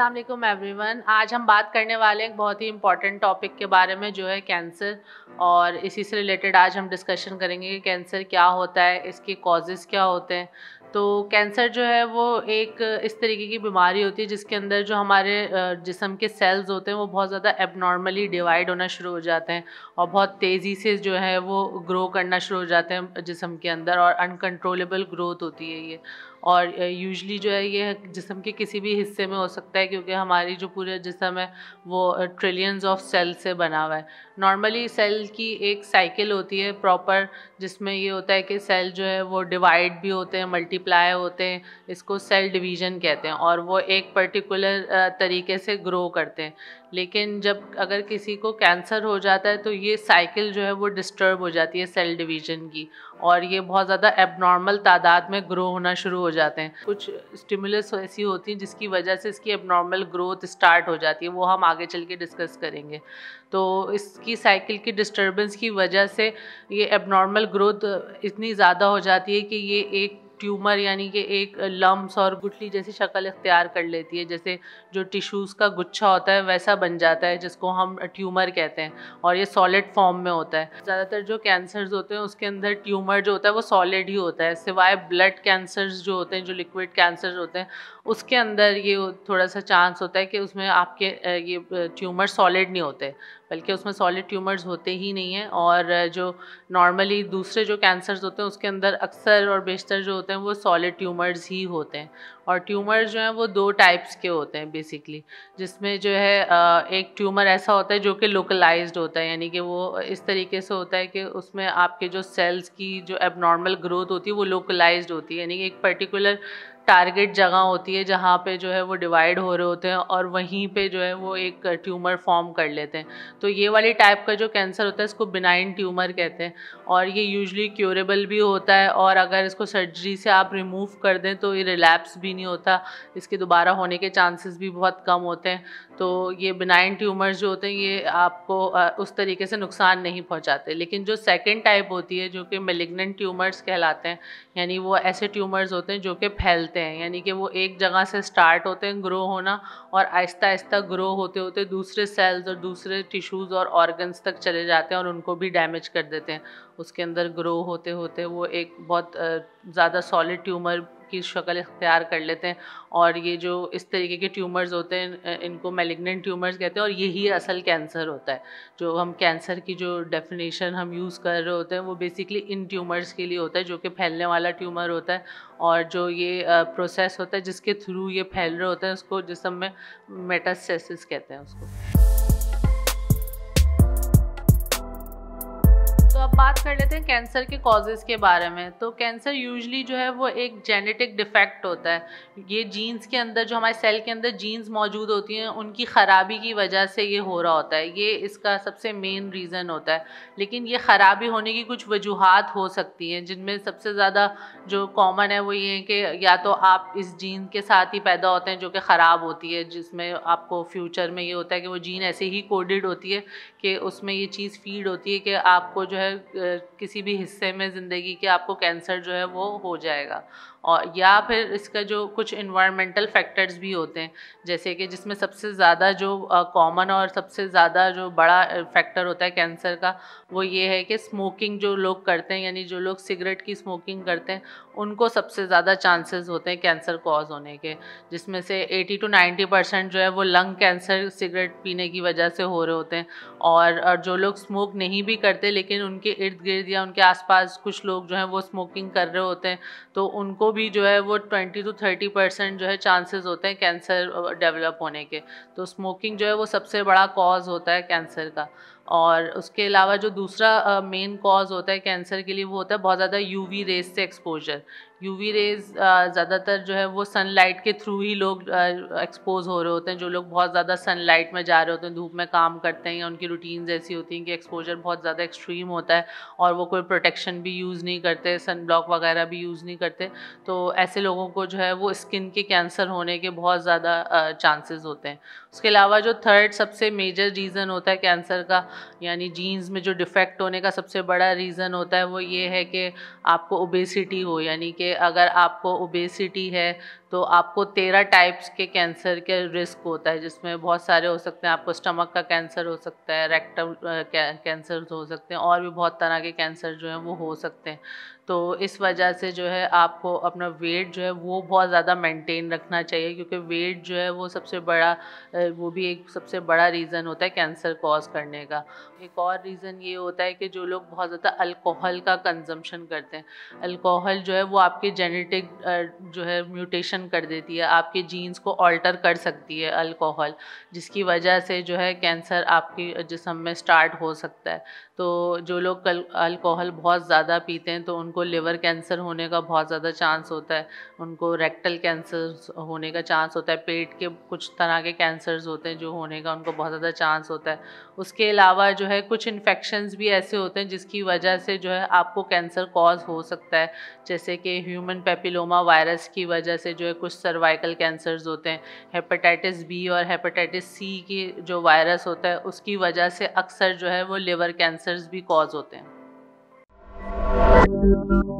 Aslam every one आज हम बात करने वाले हैं बहुत ही इंपॉर्टेंट टॉपिक के बारे में जो है कैंसर और इसी से रिलेटेड आज हम डिस्कशन करेंगे कि कैंसर क्या होता है इसके कॉजेज़ क्या होते हैं तो कैंसर जो है वो एक इस तरीके की बीमारी होती है जिसके अंदर जो हमारे जिसम के सेल्स होते हैं वो बहुत ज़्यादा एबनॉर्मली डिवाइड होना शुरू हो जाते हैं और बहुत तेज़ी से जो है वो ग्रो करना शुरू हो जाते हैं जिसम के अंदर और अनकंट्रोलेबल ग्रोथ होती है ये और यूजली जो है ये जिसम के किसी भी हिस्से में हो सकता है क्योंकि हमारी जो पूरे जिसम है वो ट्रिलियंस ऑफ सेल से बना हुआ है नॉर्मली सेल की एक साइकिल होती है प्रॉपर जिसमें ये होता है कि सेल जो है वो डिवाइड भी होते हैं मल्टीप्लाई होते हैं इसको सेल डिवीज़न कहते हैं और वो एक पर्टिकुलर तरीके से ग्रो करते हैं लेकिन जब अगर किसी को कैंसर हो जाता है तो ये साइकिल जो है वो डिस्टर्ब हो जाती है सेल डिवीज़न की और ये बहुत ज़्यादा एबनॉर्मल तादाद में ग्रो होना शुरू हो जाते हैं कुछ स्टिमुलस ऐसी होती हैं जिसकी वजह से इसकी एबनॉर्मल ग्रोथ स्टार्ट हो जाती है वो हम आगे चल के डिस्कस करेंगे तो इसकी साइकिल की डिस्टर्बेंस की वजह से ये एबनॉर्मल ग्रोथ इतनी ज़्यादा हो जाती है कि ये एक ट्यूमर यानी कि एक लम्स और गुठली जैसी शक्ल इख्तियार कर लेती है जैसे जो टिश्यूज़ का गुच्छा होता है वैसा बन जाता है जिसको हम ट्यूमर कहते हैं और ये सॉलिड फॉर्म में होता है ज़्यादातर जो कैंसर्स होते हैं उसके अंदर ट्यूमर जो होता है वो सॉलिड ही होता है सिवाय ब्लड कैंसर्स जो होते हैं जो लिक्विड कैंसर्स होते हैं उसके अंदर ये थोड़ा सा चांस होता है कि उसमें आपके ये ट्यूमर सॉलिड नहीं होते बल्कि उसमें सॉलिड ट्यूमर्स होते ही नहीं हैं और जो नॉर्मली दूसरे जो कैंसर्स होते हैं उसके अंदर अक्सर और बेशतर जो होते हैं वो सॉलिड ट्यूमर्स ही होते हैं और ट्यूमर जो हैं वो दो टाइप्स के होते हैं बेसिकली जिसमें जो है एक ट्यूमर ऐसा होता है जो कि लोकलाइज होता है यानी कि वो इस तरीके से होता है कि उसमें आपके जो सेल्स की जो एबनॉर्मल ग्रोथ होती है वो लोकलाइज होती है यानी कि एक पर्टिकुलर टारगेट जगह होती है जहाँ पे जो है वो डिवाइड हो रहे होते हैं और वहीं पे जो है वो एक ट्यूमर फॉर्म कर लेते हैं तो ये वाले टाइप का जो कैंसर होता है इसको बिनाइन ट्यूमर कहते हैं और ये यूजली क्योरेबल भी होता है और अगर इसको सर्जरी से आप रिमूव कर दें तो ये रिलैप्स भी नहीं होता इसके दोबारा होने के चांसेस भी बहुत कम होते हैं तो ये बिनाइन ट्यूमर्स जो होते हैं ये आपको उस तरीके से नुकसान नहीं पहुंचाते लेकिन जो सेकंड टाइप होती है जो कि मेलिग्नेंट ट्यूमर्स कहलाते हैं यानी वो ऐसे ट्यूमर्स होते हैं जो कि फैलते हैं यानी कि वो एक जगह से स्टार्ट होते हैं ग्रो होना और आहिस्ता आहिस्ता ग्रो होते होते दूसरे सेल्स और दूसरे टिश्यूज़ और ऑर्गन्स तक चले जाते हैं और उनको भी डैमेज कर देते हैं उसके अंदर ग्रो होते होते वो एक बहुत ज़्यादा सॉलिड ट्यूमर की शक्ल इख्तियार कर लेते हैं और ये जो इस तरीके के ट्यूमर्स होते हैं इनको मेलिग्नेंट ट्यूमर्स कहते हैं और यही असल कैंसर होता है जो हम कैंसर की जो डेफिनेशन हम यूज़ कर रहे होते हैं वो बेसिकली इन ट्यूमर्स के लिए होता है जो कि फैलने वाला ट्यूमर होता है और जो ये प्रोसेस होता है जिसके थ्रू ये फैल रहे होते हैं उसको जिसमें मेटासेसिस कहते हैं उसको अब बात कर लेते हैं कैंसर के कॉजेज़ के बारे में तो कैंसर यूजली जो है वो एक जेनेटिक डिफेक्ट होता है ये जीन्स के अंदर जो हमारे सेल के अंदर जीन्स मौजूद होती हैं उनकी ख़राबी की वजह से ये हो रहा होता है ये इसका सबसे मेन रीज़न होता है लेकिन ये ख़राबी होने की कुछ वजूहत हो सकती हैं जिनमें सबसे ज़्यादा जो कॉमन है वो ये है कि या तो आप इस जीन के साथ ही पैदा होते हैं जो कि ख़राब होती है जिसमें आपको फ्यूचर में ये होता है कि वो जीन ऐसे ही कोडेड होती है कि उसमें ये चीज़ फीड होती है कि आपको जो है किसी भी हिस्से में ज़िंदगी के आपको कैंसर जो है वो हो जाएगा और या फिर इसका जो कुछ इन्वायरमेंटल फैक्टर्स भी होते हैं जैसे कि जिसमें सबसे ज़्यादा जो कॉमन और सबसे ज़्यादा जो बड़ा फैक्टर होता है कैंसर का वो ये है कि स्मोकिंग जो लोग करते हैं यानी जो लोग सिगरेट की स्मोकिंग करते हैं उनको सबसे ज़्यादा चांसेस होते हैं कैंसर कॉज होने के जिसमें से 80 टू 90 परसेंट जो है वो लंग कैंसर सिगरेट पीने की वजह से हो रहे होते हैं और, और जो लोग स्मोक नहीं भी करते लेकिन उनके इर्द गिर्द या उनके आसपास कुछ लोग जो हैं वो स्मोकिंग कर रहे होते हैं तो उनको भी जो है वो ट्वेंटी टू थर्टी परसेंट जो है चांसेस होते हैं कैंसर डेवलप होने के तो स्मोकिंग जो है वो सबसे बड़ा कॉज होता है कैंसर का और उसके अलावा जो दूसरा मेन कॉज होता है कैंसर के लिए वो होता है बहुत ज़्यादा यूवी रेज से एक्सपोजर यूवी रेज ज़्यादातर जो है वो सनलाइट के थ्रू ही लोग एक्सपोज हो रहे होते हैं जो लोग बहुत ज़्यादा सनलाइट में जा रहे होते हैं धूप में काम करते हैं या उनकी रूटीन्स ऐसी होती हैं कि एक्सपोजर बहुत ज़्यादा एक्सट्रीम होता है और वो कोई प्रोटेक्शन भी यूज़ नहीं करते सन ब्लॉक वगैरह भी यूज़ नहीं करते तो ऐसे लोगों को जो है वो स्किन के कैंसर होने के बहुत ज़्यादा चांसेस होते हैं उसके अलावा जो थर्ड सबसे मेजर रीज़न होता है कैंसर का यानी जीन्स में जो डिफेक्ट होने का सबसे बड़ा रीज़न होता है वो ये है कि आपको ओबेसिटी हो यानी कि अगर आपको ओबेसिटी है तो आपको तेरह टाइप्स के कैंसर के रिस्क होता है जिसमें बहुत सारे हो सकते हैं आपको स्टमक का कैंसर हो सकता है रेक्टम कैंसर हो सकते हैं और भी बहुत तरह के कैंसर जो हैं वो हो सकते हैं तो इस वजह से जो है आपको अपना वेट जो है वो बहुत ज़्यादा मेंटेन रखना चाहिए क्योंकि वेट जो है वो सबसे बड़ा वो भी एक सबसे बड़ा रीज़न होता है कैंसर कॉज करने का एक और रीज़न ये होता है कि जो लोग बहुत ज़्यादा अल्कोहल का कंजम्पशन करते हैं अल्कोहल जो है वो आपके जेनेटिक जो है म्यूटेशन कर देती है आपके जीन्स को ऑल्टर कर सकती है अल्कोहल जिसकी वजह से जो है कैंसर आपकी जिसम में स्टार्ट हो सकता है तो जो लोग अल्कोहल बहुत ज़्यादा पीते हैं तो उन उनको लिवर कैंसर होने का बहुत ज़्यादा चांस होता है उनको रेक्टल कैंसर होने का चांस होता है पेट के कुछ तरह के कैंसर्स होते हैं जो होने का उनको बहुत ज़्यादा चांस होता है उसके अलावा जो है कुछ इन्फेक्शंस भी ऐसे होते हैं जिसकी वजह से जो है आपको कैंसर कॉज हो सकता है जैसे कि ह्यूमन पेपिलोमा वायरस की वजह से जो है कुछ सर्वाइकल कैंसर्स होते हैं हेपेटाइटिस बी और हेपेटाइटिस सी की जो वायरस होता है उसकी वजह से अक्सर जो है वो लिवर कैंसर्स भी कॉज होते हैं Thank you.